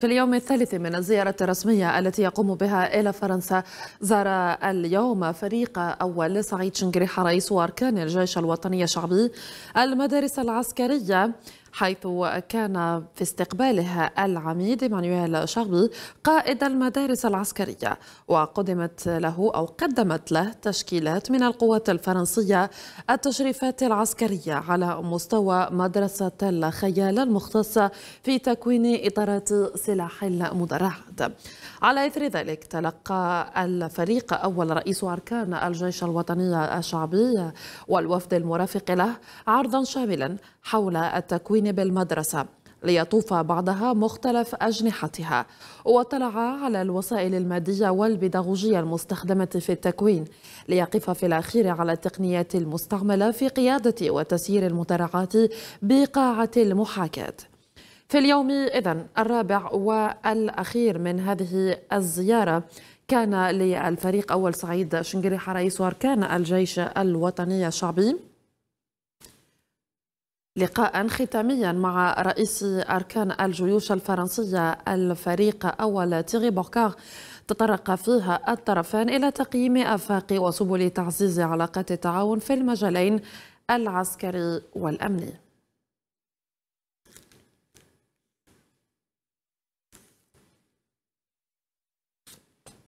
في اليوم الثالث من الزيارة الرسمية التي يقوم بها إلى فرنسا زار اليوم فريق أول سعيد شنقريحة رئيس وأركان الجيش الوطني الشعبي المدارس العسكرية حيث كان في استقبالها العميد مانويل شغبي قائد المدارس العسكرية وقدمت له أو قدمت له تشكيلات من القوات الفرنسية التشريفات العسكرية على مستوى مدرسة الخيال المختصة في تكوين إطارات سلاح المدرعات على إثر ذلك تلقى الفريق أول رئيس أركان الجيش الوطني الشعبي والوفد المرافق له عرضا شاملا حول التكوين المكون بالمدرسة ليطوف بعضها مختلف أجنحتها واطلع على الوسائل المادية والبيداغوجية المستخدمة في التكوين ليقف في الأخير على التقنيات المستعملة في قيادة وتسيير المدرعات بقاعة المحاكاة في اليوم اذا الرابع والأخير من هذه الزيارة كان للفريق أول سعيد شنقريحة رئيس أركان الجيش الوطني الشعبي لقاء ختاميا مع رئيس أركان الجيوش الفرنسية الفريق أول تيغي بوكار تطرق فيها الطرفان إلى تقييم آفاق وسبل تعزيز علاقات التعاون في المجالين العسكري والأمني